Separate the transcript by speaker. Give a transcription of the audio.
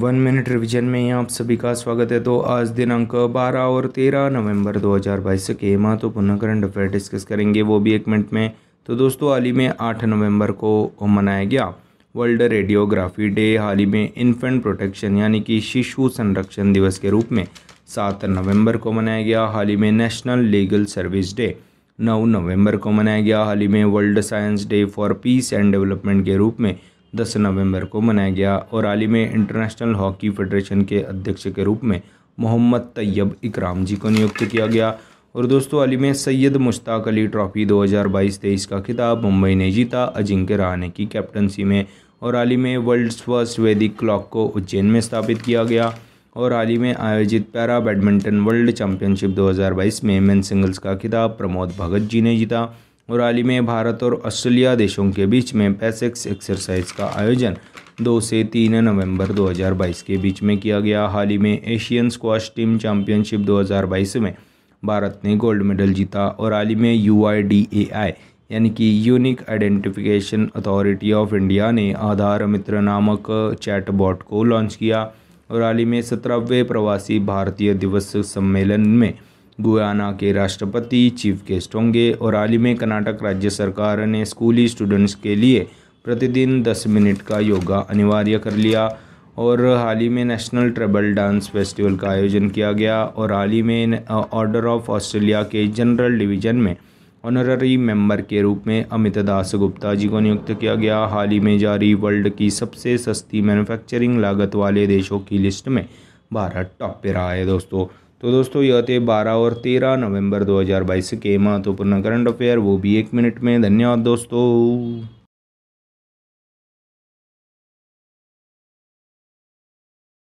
Speaker 1: one minute revision में आप सभी का स्वागत है तो आज दिनांक 12 और 13 नवंबर 2022 के महत्वपूर्ण करंट अफेयर डिस्कस करेंगे वो भी एक मिनट में तो दोस्तों हाल ही में 8 नवंबर को मनाया गया वर्ल्ड रेडियोग्राफी डे हाल ही में इन्फेंट प्रोटेक्शन यानी कि शिशु संरक्षण दिवस के रूप में सात नवंबर को मनाया गया हाल ही में नेशनल लीगल सर्विस डे नौ नवम्बर को मनाया गया हाल ही में world science day for peace and development के रूप में दस नवंबर को मनाया गया और हाल ही में इंटरनेशनल हॉकी फेडरेशन के अध्यक्ष के रूप में मोहम्मद तैयब इकराम जी को नियुक्त किया गया और दोस्तों हाल ही में सैयद मुश्ताक अली ट्रॉफी 2022-23 का खिताब मुंबई ने जीता अजिंक्य रहाणे की कैप्टनसी में और हाल ही में वर्ल्ड फर्स्ट वैदिक क्लॉक को उज्जैन में स्थापित किया गया और हाल ही में आयोजित पैरा बैडमिंटन वर्ल्ड चैंपियनशिप 2022 में मेन सिंगल्स का खिताब प्रमोद भगत जी ने जीता और हाल ही में भारत और ऑस्ट्रेलिया देशों के बीच में पैसेक्स एक्सरसाइज का आयोजन दो से तीन नवंबर 2022 के बीच में किया गया हाल ही में एशियन स्क्वाश टीम चैंपियनशिप 2022 में भारत ने गोल्ड मेडल जीता और हाल ही में यू यानी कि unique identification authority of India ने आधार मित्र नामक चैटबॉट को लॉन्च किया और हाल ही में सत्रहवें प्रवासी भारतीय दिवस सम्मेलन में गुयाना के राष्ट्रपति चीफ गेस्ट होंगे और हाल ही में कर्नाटक राज्य सरकार ने स्कूली स्टूडेंट्स के लिए प्रतिदिन 10 मिनट का योगा अनिवार्य कर लिया और हाल ही में नेशनल ट्रेबल डांस फेस्टिवल का आयोजन किया गया और हाल ही में ऑर्डर ऑफ ऑस्ट्रेलिया के जनरल डिवीजन में ऑनररी मेंबर के रूप में अमित दास गुप्ता जी को नियुक्त किया गया हाल ही में जारी वर्ल्ड की सबसे सस्ती मैन्युफैक्चरिंग लागत वाले देशों की लिस्ट में भारत टॉप पे रहा है दोस्तों तो दोस्तों यह थे बारह और तेरह नवंबर 2022 के महत्वपूर्ण करंट अफेयर वो भी एक मिनट में धन्यवाद दोस्तों